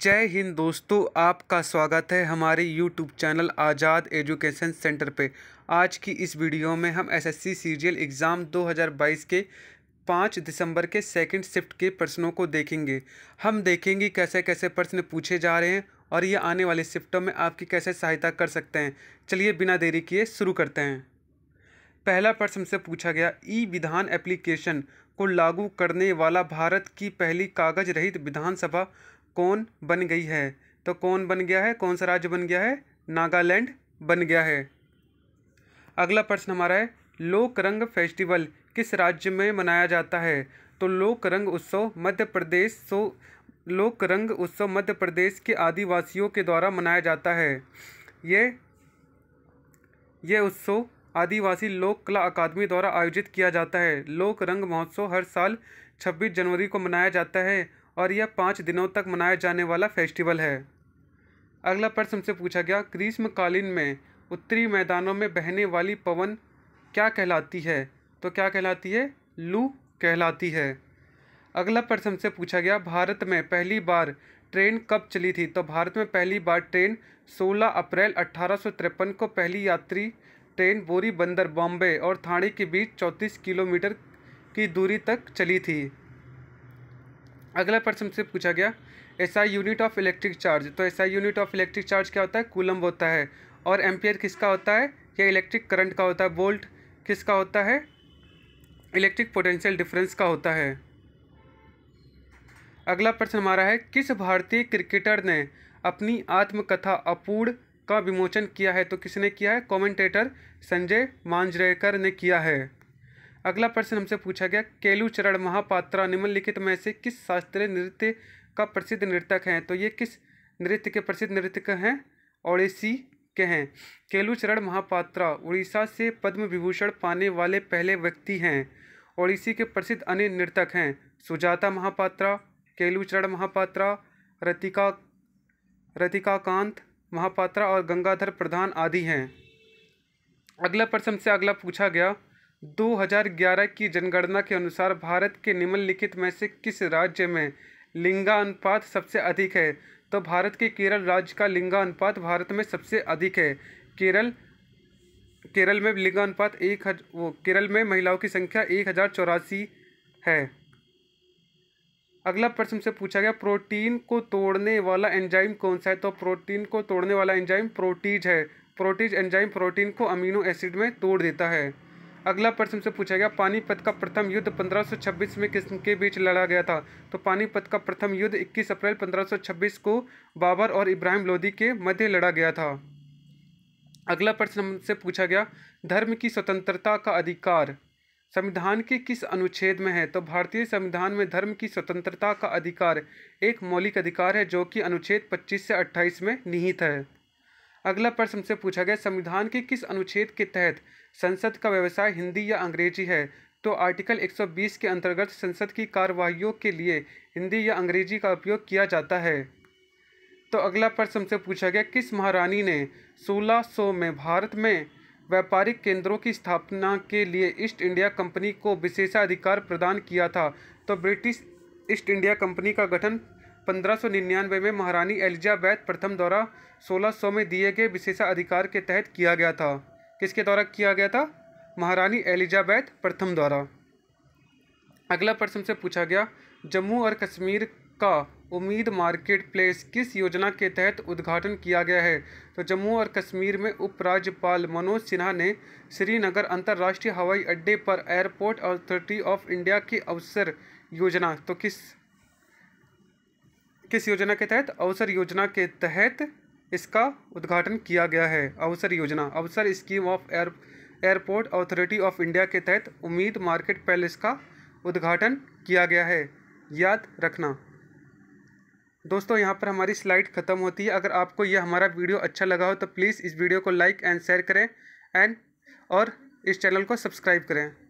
जय हिंद दोस्तों आपका स्वागत है हमारे YouTube channel Azad education centre पे आज की इस वीडियो में हम एसएससी सीरियल एग्ज़ाम 2022 के पाँच दिसंबर के सेकंड शिफ्ट के प्रश्नों को देखेंगे हम देखेंगे कैसे कैसे प्रश्न पूछे जा रहे हैं और ये आने वाले शिफ्टों में आपकी कैसे सहायता कर सकते हैं चलिए बिना देरी किए शुरू करते हैं पहला प्रश्न से पूछा गया ई विधान एप्लीकेशन को लागू करने वाला भारत की पहली कागज रहित विधानसभा कौन बन गई है तो कौन बन गया है कौन सा राज्य बन गया है नागालैंड बन गया है अगला प्रश्न हमारा है लोक रंग फेस्टिवल किस राज्य में मनाया जाता है तो लोक रंग उत्सव मध्य प्रदेश सो लोक रंग उत्सव मध्य प्रदेश के आदिवासियों के द्वारा मनाया जाता है ये ये उत्सव आदिवासी लोक कला अकादमी द्वारा आयोजित किया जाता है लोक रंग महोत्सव हर साल 26 जनवरी को मनाया जाता है और यह पाँच दिनों तक मनाया जाने वाला फेस्टिवल है अगला प्रश्न हमसे पूछा गया ग्रीष्मकालीन में उत्तरी मैदानों में बहने वाली पवन क्या कहलाती है तो क्या कहलाती है लू कहलाती है अगला प्रश्न हमसे पूछा गया भारत में पहली बार ट्रेन कब चली थी तो भारत में पहली बार ट्रेन 16 अप्रैल अट्ठारह को पहली यात्री ट्रेन बोरी बंदर बॉम्बे और थाने के बीच 34 किलोमीटर की दूरी तक चली थी अगला प्रश्न से पूछा गया ऐसा यूनिट ऑफ इलेक्ट्रिक चार्ज तो ऐसा यूनिट ऑफ इलेक्ट्रिक चार्ज क्या होता है कूलम होता है और एम्पियर किसका होता है या इलेक्ट्रिक करंट का होता है वोल्ट किसका होता है इलेक्ट्रिक पोटेंशियल डिफरेंस का होता है अगला प्रश्न हमारा है किस भारतीय क्रिकेटर ने अपनी आत्मकथा अपूर्ण का विमोचन किया है तो किसने किया है कमेंटेटर संजय मांजरेकर ने किया है अगला प्रश्न हमसे पूछा गया केलुचरण महापात्रा निम्नलिखित में से किस शास्त्रीय नृत्य का प्रसिद्ध नृतक हैं तो ये किस नृत्य के प्रसिद्ध नृतक हैं ओडिसी के हैं केलुचरण महापात्रा उड़ीसा से पद्म विभूषण पाने वाले पहले व्यक्ति हैं ओडिसी के प्रसिद्ध अन्य नृतक हैं सुजाता महापात्रा केलुचरण महापात्रा रतिका रतिकाकांत महापात्रा और गंगाधर प्रधान आदि हैं अगला प्रश्न से अगला पूछा गया 2011 की जनगणना के अनुसार भारत के निम्नलिखित में से किस राज्य में लिंगानुपात सबसे अधिक है तो भारत के केरल राज्य का लिंगानुपात भारत में सबसे अधिक है केरल केरल में लिंगानुपात एक हज वो केरल में महिलाओं की संख्या एक हज़ार चौरासी है अगला प्रश्न से पूछा गया प्रोटीन को तोड़ने वाला एंजाइम कौन सा है तो प्रोटीन को तोड़ने वाला एंजाइम प्रोटीज है प्रोटीज एंजाइम प्रोटीन को अमीनो एसिड में तोड़ देता है अगला प्रश्न से पूछा गया पानीपत का प्रथम युद्ध 1526 में किसके के बीच लड़ा गया था तो पानीपत का प्रथम युद्ध 21 अप्रैल 1526 को बाबर और इब्राहिम लोदी के मध्य लड़ा गया था अगला प्रश्न हमसे पूछा गया धर्म की स्वतंत्रता का अधिकार संविधान के किस अनुच्छेद में है तो भारतीय संविधान में धर्म की स्वतंत्रता का अधिकार एक मौलिक अधिकार है जो कि अनुच्छेद 25 से 28 में निहित है अगला प्रश्न से पूछा गया संविधान के किस अनुच्छेद के तहत संसद का व्यवसाय हिंदी या अंग्रेजी है तो आर्टिकल 120 के अंतर्गत संसद की कार्यवाही के लिए हिंदी या अंग्रेजी का उपयोग किया जाता है तो अगला प्रश्न से पूछा गया किस महारानी ने सोलह सौ में भारत में व्यापारिक केंद्रों की स्थापना के लिए ईस्ट इंडिया कंपनी को विशेषाधिकार प्रदान किया था तो ब्रिटिश ईस्ट इंडिया कंपनी का गठन 1599 में महारानी एलिजाबैथ प्रथम द्वारा 1600 में दिए गए विशेषाधिकार के तहत किया गया था किसके द्वारा किया गया था महारानी एलिजाबैथ प्रथम द्वारा अगला प्रश्न से पूछा गया जम्मू और कश्मीर का उम्मीद मार्केट प्लेस किस योजना के तहत उद्घाटन किया गया है तो जम्मू और कश्मीर में उपराज्यपाल मनोज सिन्हा ने श्रीनगर अंतर्राष्ट्रीय हवाई अड्डे पर एयरपोर्ट अथॉरिटी ऑफ इंडिया के अवसर योजना तो किस किस योजना के तहत अवसर योजना के तहत इसका उद्घाटन किया गया है अवसर योजना Avsar scheme of air airport authority of India के तहत उम्मीद मार्केट पैलेस का उद्घाटन किया गया है याद रखना दोस्तों यहाँ पर हमारी स्लाइड ख़त्म होती है अगर आपको यह हमारा वीडियो अच्छा लगा हो तो प्लीज़ इस वीडियो को लाइक एंड शेयर करें एंड और इस चैनल को सब्सक्राइब करें